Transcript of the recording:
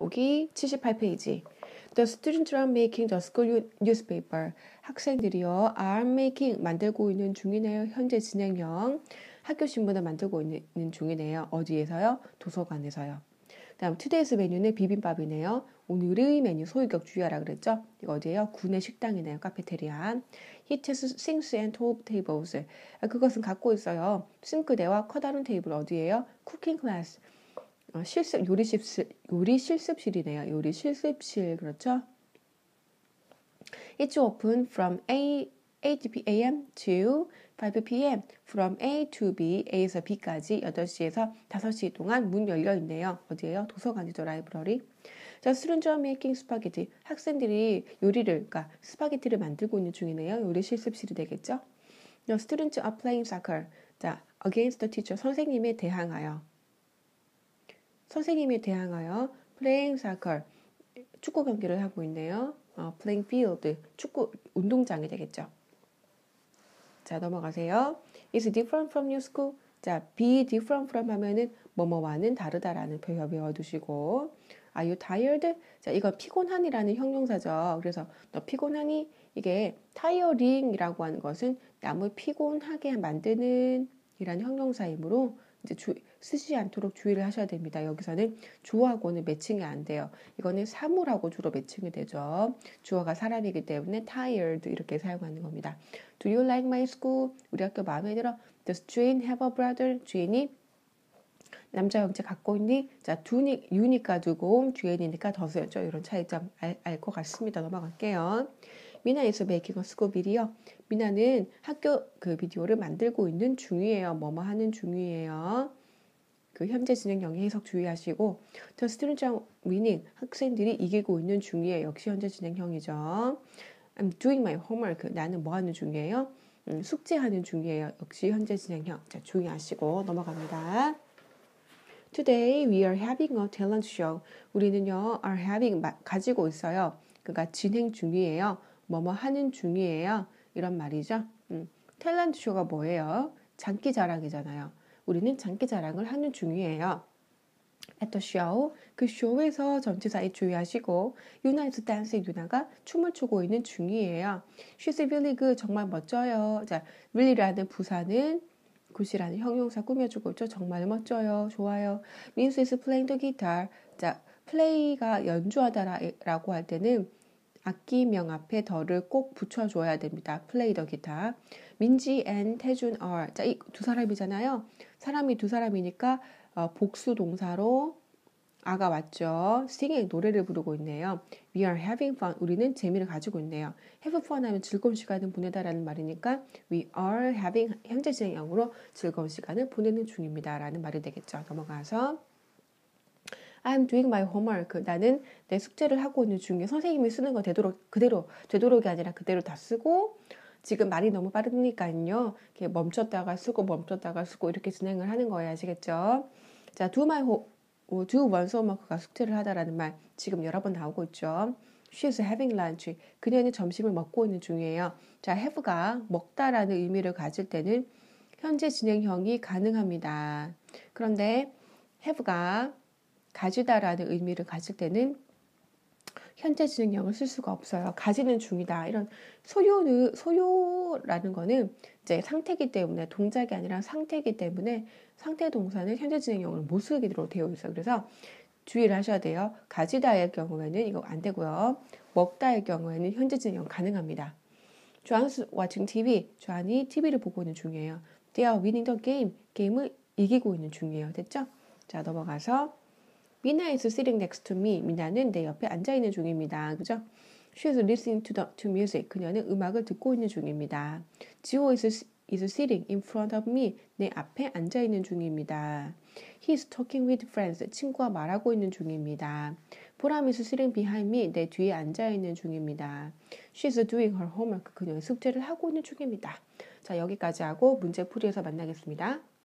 여기 78페이지. The students are making the school newspaper. 학생들이요. are making 만들고 있는 중이네요. 현재 진행형 학교 신문을 만들고 있는 중이네요. 어디에서요? 도서관에서요. 다음 투데이스 메뉴는 비빔밥이네요. 오늘의 메뉴 소유격 주의하라 그랬죠? 이거 어디예요? 군의 식당이네요. 카페테리아. He has sinks and top tables. 아, 그것은 갖고 있어요. 싱크대와 커다란 테이블 어디예요? 쿠킹 클래스. 어, 실습 요리 실습 요리 실습실이네요. 요리 실습실 그렇죠? It's open from 8 8 p.m. to 5 p.m. from A to B, A에서 B까지 8시에서 5시 동안 문 열려 있네요. 어디에요? 도서관이죠, 라이브러리. 자, 스룬저 메이킹 스파게티. 학생들이 요리를, 그러니까 스파게티를 만들고 있는 중이네요. 요리 실습실이 되겠죠? Now, 어, students are playing soccer. 자, against the teacher. 선생님에 대항하여. 선생님이 대항하여 플레잉 사컬 축구 경기를 하고 있네요. 어, 플레잉 필드 축구 운동장이 되겠죠. 자 넘어가세요. is different from your school. 자 be different from 하면은 뭐뭐와는 다르다라는 표현 배워두시고 are you tired? 자 이거 피곤한이라는 형용사죠. 그래서 너 피곤하니 이게 tiring이라고 하는 것은 남을 피곤하게 만드는 이란 형용사이므로 이제 주, 쓰지 않도록 주의를 하셔야 됩니다. 여기서는 주어하고는 매칭이 안 돼요. 이거는 사물하고 주로 매칭이 되죠. 주어가 사람이기 때문에 tired 이렇게 사용하는 겁니다. Do you like my school? 우리 학교 마음에 들어? Does Jane have a brother? 주인이 남자 형제 갖고 있니? 자, 두니, 유니까 두고, 주인이니까 더스였죠. 이런 차이점 알 것 같습니다. 넘어갈게요. 미나에서 메이킹 스고 비디오. 미나는 학교 그 비디오를 만들고 있는 중이에요. 뭐뭐 하는 중이에요. 그 현재 진행형의 해석 주의하시고 The s t u d 학생들이 이기고 있는 중이에요. 역시 현재 진행형이죠. I'm doing my homework. 나는 뭐 하는 중이에요? 음, 숙제하는 중이에요. 역시 현재 진행형. 자, 조용히 하시고 넘어갑니다. Today we are having a talent show. 우리는요, are having 가지고 있어요. 그러니까 진행 중이에요. 뭐뭐 하는 중이에요. 이런 말이죠. 음, 탤런트 쇼가 뭐예요? 장기 자랑이잖아요. 우리는 장기 자랑을 하는 중이에요. At the show, 그 쇼에서 전치사에 주의하시고 유나이서 댄스의 유나가 춤을 추고 있는 중이에요. She's really good, 정말 멋져요. 자, really라는 부사는 굿이라는 형용사 꾸며주고 있죠. 정말 멋져요. 좋아요. 민수 a n s is playing the guitar. 자, play가 연주하다라고 할 때는 악기명 앞에 더를 꼭 붙여줘야 됩니다. 플레이 더 기타. 민지 앤 태준 R. 자, 이 두 사람이잖아요. 사람이 두 사람이니까 어, 복수 동사로 아가 왔죠. singing 노래를 부르고 있네요. We are having fun. 우리는 재미를 가지고 있네요. have fun 하면 즐거운 시간을 보내다라는 말이니까 we are having 현재 진행형으로 즐거운 시간을 보내는 중입니다라는 말이 되겠죠. 넘어가서 I'm doing my homework. 나는 내 숙제를 하고 있는 중에 선생님이 쓰는 거 되도록 그대로 되도록이 아니라 그대로 다 쓰고 지금 말이 너무 빠르니까요. 이렇게 멈췄다가 쓰고 멈췄다가 쓰고 이렇게 진행을 하는 거예요. 아시겠죠? 자, do my do one's o m e w o 가 숙제를 하다라는 말 지금 여러 번 나오고 있죠. She's having lunch. 그녀는 점심을 먹고 있는 중이에요. 자, have가 먹다라는 의미를 가질 때는 현재 진행형이 가능합니다. 그런데 have가 가지다라는 의미를 가질 때는 현재 진행형을쓸 수가 없어요. 가지는 중이다. 이런 소요는 소요라는 거는 이제 상태기 때문에 동작이 아니라 상태기 때문에 상태 동사는 현재 진행형을 못 쓰기로 되어 있어요. 그래서 주의를 하셔야 돼요. 가지다의 경우에는 이거 안 되고요. 먹다의 경우에는 현재 진행형 가능합니다. 주한스 watching TV. 주한이 TV를 보고 있는 중이에요. They are winning the game. 게임을 이기고 있는 중이에요. 됐죠? 자, 넘어가서 미나 is sitting next to me. 미나는 내 옆에 앉아 있는 중입니다. 그죠? She is listening to, the, to music. 그녀는 음악을 듣고 있는 중입니다. 지호 is, is sitting in front of me. 내 앞에 앉아 있는 중입니다. He is talking with friends. 친구와 말하고 있는 중입니다. 보람 is sitting behind me. 내 뒤에 앉아 있는 중입니다. She is doing her homework. 그녀의 숙제를 하고 있는 중입니다. 자, 여기까지 하고 문제 풀이에서 만나겠습니다.